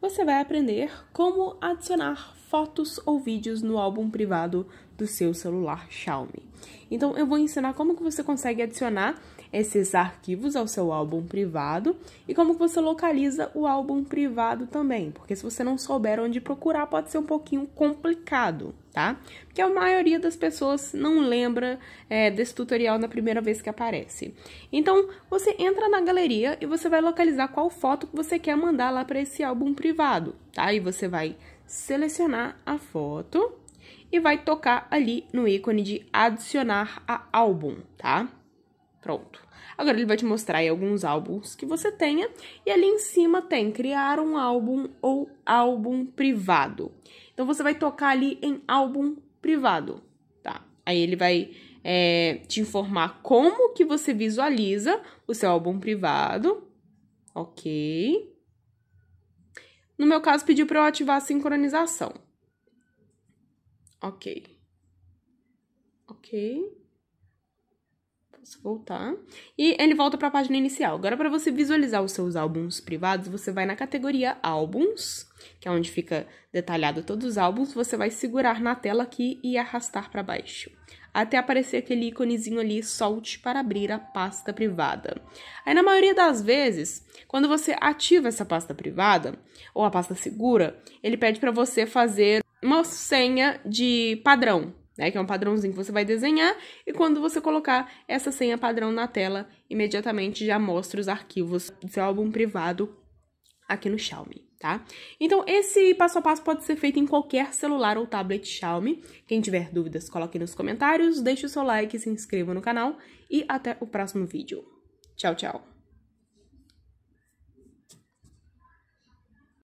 você vai aprender como adicionar fotos ou vídeos no álbum privado do seu celular Xiaomi. Então eu vou ensinar como que você consegue adicionar esses arquivos ao seu álbum privado e como que você localiza o álbum privado também, porque se você não souber onde procurar pode ser um pouquinho complicado, tá? Porque a maioria das pessoas não lembra é, desse tutorial na primeira vez que aparece. Então você entra na galeria e você vai localizar qual foto que você quer mandar lá para esse álbum privado privado, tá? E você vai selecionar a foto e vai tocar ali no ícone de adicionar a álbum, tá? Pronto. Agora ele vai te mostrar aí alguns álbuns que você tenha e ali em cima tem criar um álbum ou álbum privado. Então você vai tocar ali em álbum privado, tá? Aí ele vai é, te informar como que você visualiza o seu álbum privado, ok? No meu caso, pediu para eu ativar a sincronização. Ok. Ok voltar. E ele volta para a página inicial. Agora, para você visualizar os seus álbuns privados, você vai na categoria Álbuns, que é onde fica detalhado todos os álbuns. Você vai segurar na tela aqui e arrastar para baixo. Até aparecer aquele íconezinho ali, solte para abrir a pasta privada. Aí, na maioria das vezes, quando você ativa essa pasta privada, ou a pasta segura, ele pede para você fazer uma senha de padrão né? Que é um padrãozinho que você vai desenhar e quando você colocar essa senha padrão na tela, imediatamente já mostra os arquivos do seu álbum privado aqui no Xiaomi, tá? Então, esse passo a passo pode ser feito em qualquer celular ou tablet Xiaomi. Quem tiver dúvidas, coloque nos comentários, deixe o seu like, se inscreva no canal e até o próximo vídeo. Tchau, tchau!